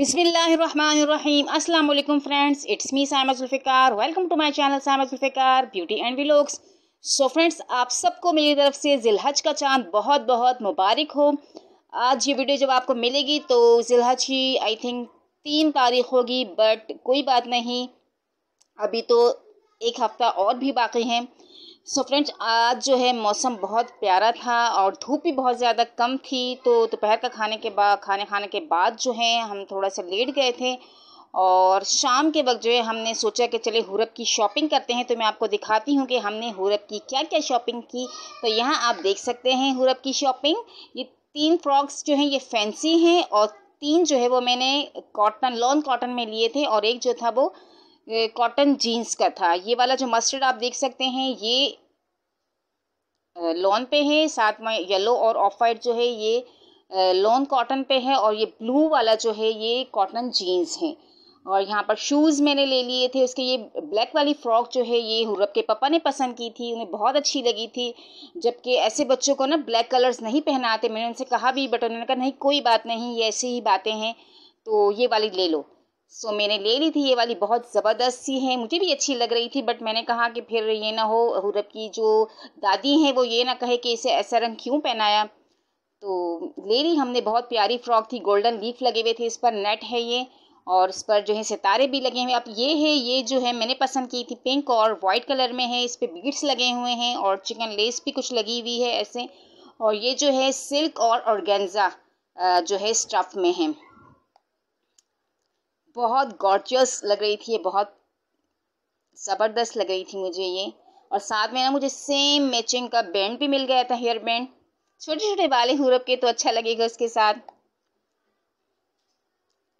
बिसमीम् अल्लाम friends it's me Sama Zulfiqar welcome to my channel Sama Zulfiqar beauty and vlogs so friends आप सबको मेरी तरफ से जिलहज का चांद बहुत बहुत मुबारक हो आज ये वीडियो जब आपको मिलेगी तो जिलहज ही आई थिंक तीन तारीख होगी बट कोई बात नहीं अभी तो एक हफ़्ता और भी बाकी हैं सो so फ्रेंड्स आज जो है मौसम बहुत प्यारा था और धूप भी बहुत ज़्यादा कम थी तो दोपहर का खाने के बाद खाने खाने के बाद जो है हम थोड़ा सा लेट गए थे और शाम के वक्त जो है हमने सोचा कि चले हुरप की शॉपिंग करते हैं तो मैं आपको दिखाती हूँ कि हमने हुरप की क्या क्या शॉपिंग की तो यहाँ आप देख सकते हैं हुरप की शॉपिंग ये तीन फ्रॉक्स जो हैं ये फैंसी हैं और तीन जो है वो मैंने कॉटन लॉन कॉटन में लिए थे और एक जो था वो कॉटन जीन्स का था ये वाला जो मस्टर्ड आप देख सकते हैं ये लॉन पे है साथ में येलो और ऑफ वाइट जो है ये लॉन कॉटन पे है और ये ब्लू वाला जो है ये कॉटन जीन्स है और यहाँ पर शूज़ मैंने ले लिए थे उसके ये ब्लैक वाली फ्रॉक जो है ये हुरब के पापा ने पसंद की थी उन्हें बहुत अच्छी लगी थी जबकि ऐसे बच्चों को ना ब्लैक कलर्स नहीं पहनाते मैंने उनसे कहा भी बट उन्होंने कहा नहीं कोई बात नहीं ये ऐसी ही बातें हैं तो ये वाली ले लो सो मैंने ले ली थी ये वाली बहुत ज़बरदस्त सी है मुझे भी अच्छी लग रही थी बट मैंने कहा कि फिर ये ना हो हुरब की जो दादी हैं वो ये ना कहे कि इसे ऐसा रंग क्यों पहनाया तो ले ली हमने बहुत प्यारी फ्रॉक थी गोल्डन लीफ लगे हुए थे इस पर नेट है ये और इस पर जो है सितारे भी लगे हुए अब ये है ये जो है मैंने पसंद की थी पिंक और वाइट कलर में है इस पर बीड्स लगे हुए हैं और चिकन लेस भी कुछ लगी हुई है ऐसे और ये जो है सिल्क और ऑर्गेंजा जो है स्टफ़ में है बहुत गॉर्जियस लग रही थी ये बहुत ज़बरदस्त लग रही थी मुझे ये और साथ में ना मुझे सेम मैचिंग का बैंड भी मिल गया था हेयर बैंड छोटे छोटे बाले हुरप के तो अच्छा लगेगा उसके साथ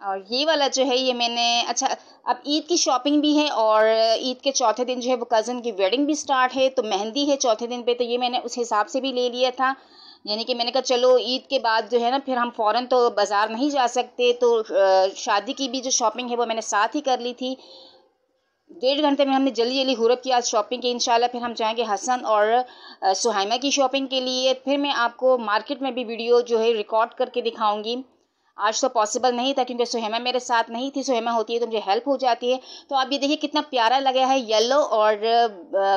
और ये वाला जो है ये मैंने अच्छा अब ईद की शॉपिंग भी है और ईद के चौथे दिन जो है वो कज़न की वेडिंग भी स्टार्ट है तो मेहंदी है चौथे दिन पे तो ये मैंने उस हिसाब से भी ले लिया था यानी कि मैंने कहा चलो ईद के बाद जो है ना फिर हम फ़ौरन तो बाज़ार नहीं जा सकते तो शादी की भी जो शॉपिंग है वो मैंने साथ ही कर ली थी डेढ़ घंटे में हमने जल्दी जल्दी हुरप की आज शॉपिंग की इंशाल्लाह फिर हम जाएंगे हसन और सुहाइमा की शॉपिंग के लिए फिर मैं आपको मार्केट में भी वीडियो जो है रिकॉर्ड करके दिखाऊंगी आज तो पॉसिबल नहीं था क्योंकि सुहेमा मेरे साथ नहीं थी सुहेमा होती है तो मुझे हेल्प हो जाती है तो आप ये देखिए कितना प्यारा लगा है येलो और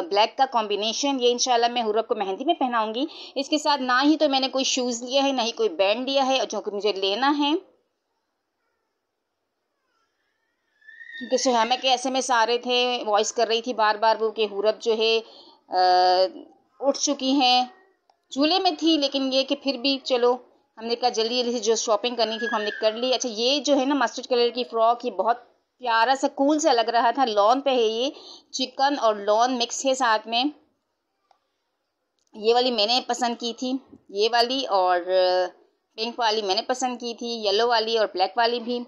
ब्लैक का कॉम्बिनेशन ये इंशाल्लाह मैं हुरब को मेहंदी में पहनाऊंगी इसके साथ ना ही तो मैंने कोई शूज़ लिया है ना ही कोई बैंड लिया है जो कि मुझे लेना है क्योंकि सुहेमा के ऐसे में सारे थे वॉइस कर रही थी बार बार वो कि हुरब जो है उठ चुकी हैं चूल्हे में थी लेकिन ये कि फिर भी चलो हमने कहा जल्दी जल्दी जो शॉपिंग करनी थी हमने कर ली अच्छा ये जो है ना मस्टर्ड कलर की फ्रॉक ये बहुत प्यारा सा कूल सा लग रहा था लॉन पे है ये चिकन और लॉन मिक्स है साथ में ये वाली मैंने पसंद की थी ये वाली और पिंक वाली मैंने पसंद की थी येलो वाली और ब्लैक वाली भी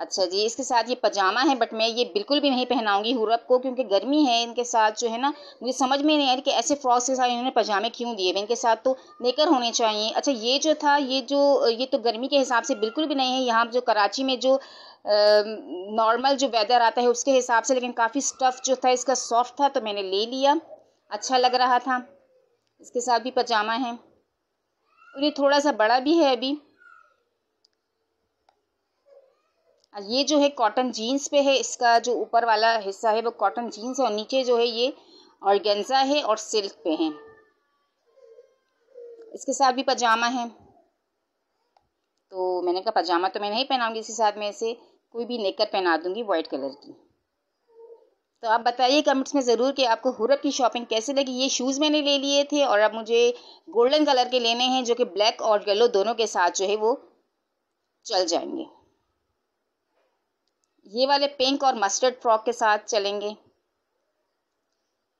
अच्छा जी इसके साथ ये पजामा है बट मैं ये बिल्कुल भी नहीं पहनाऊंगी हुरप को क्योंकि गर्मी है इनके साथ जो है ना मुझे समझ में नहीं आ रही कि ऐसे फ्रॉक्स के साथ इन्होंने पजामे क्यों दिए इनके साथ तो नेकर होने चाहिए अच्छा ये जो था ये जो ये तो गर्मी के हिसाब से बिल्कुल भी नहीं है यहाँ जो कराची में जो नॉर्मल जो वेदर आता है उसके हिसाब से लेकिन काफ़ी स्टफ़ जो था इसका सॉफ्ट था तो मैंने ले लिया अच्छा लग रहा था इसके साथ भी पजामा है और ये थोड़ा सा बड़ा भी है अभी ये जो है कॉटन जीन्स पे है इसका जो ऊपर वाला हिस्सा है वो कॉटन जीन्स है और नीचे जो है ये ऑर्गेन्जा है और सिल्क पे है इसके साथ भी पजामा है तो मैंने कहा पजामा तो मैं नहीं पहनाऊंगी इसके साथ मैं इसे कोई भी नेकर पहना दूंगी वाइट कलर की तो आप बताइए कमेंट्स में ज़रूर कि आपको हुरप की शॉपिंग कैसे लगी ये शूज़ मैंने ले लिए थे और अब मुझे गोल्डन कलर के लेने हैं जो कि ब्लैक और येलो दोनों के साथ जो है वो चल जाएंगे ये वाले पिंक और मस्टर्ड फ्रॉक के साथ चलेंगे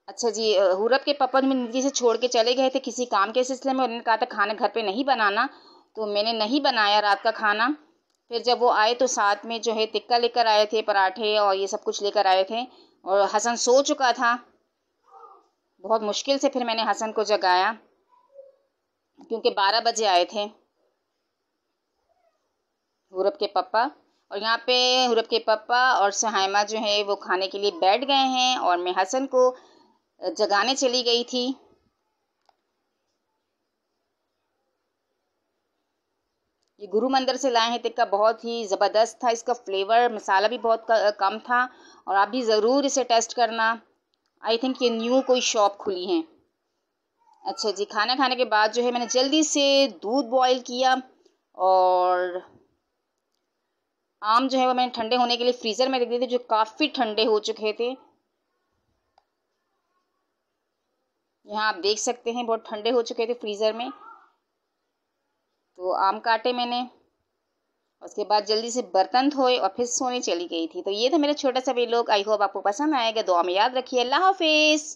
अच्छा जी हुरप के पापा जी नीति से छोड़ के चले गए थे किसी काम के सिलसिले में उन्होंने कहा था खाना घर पे नहीं बनाना तो मैंने नहीं बनाया रात का खाना फिर जब वो आए तो साथ में जो है टिक्का लेकर आए थे पराठे और ये सब कुछ लेकर आए थे और हसन सो चुका था बहुत मुश्किल से फिर मैंने हसन को जगाया क्योंकि बारह बजे आए थे हूरब के पापा और यहाँ पे हुरब के पापा और सहाइमा जो है वो खाने के लिए बैठ गए हैं और मैं हसन को जगाने चली गई थी ये गुरु मंदिर से लाए हैं तिक्का तो बहुत ही ज़बरदस्त था इसका फ्लेवर मसाला भी बहुत कम था और आप भी ज़रूर इसे टेस्ट करना आई थिंक ये न्यू कोई शॉप खुली है अच्छा जी खाना खाने के बाद जो है मैंने जल्दी से दूध बॉईल किया और आम जो है वो मैंने ठंडे होने के लिए फ्रीज़र में रख दिए थे जो काफ़ी ठंडे हो चुके थे यहाँ आप देख सकते हैं बहुत ठंडे हो चुके थे फ्रीज़र में तो आम काटे मैंने उसके बाद जल्दी से बर्तन धोए और फिर सोने चली गई थी तो ये था मेरा छोटा सा वे लोग आई होप आपको पसंद आएगा दुआ में याद रखिए अल्लाह हाफिज़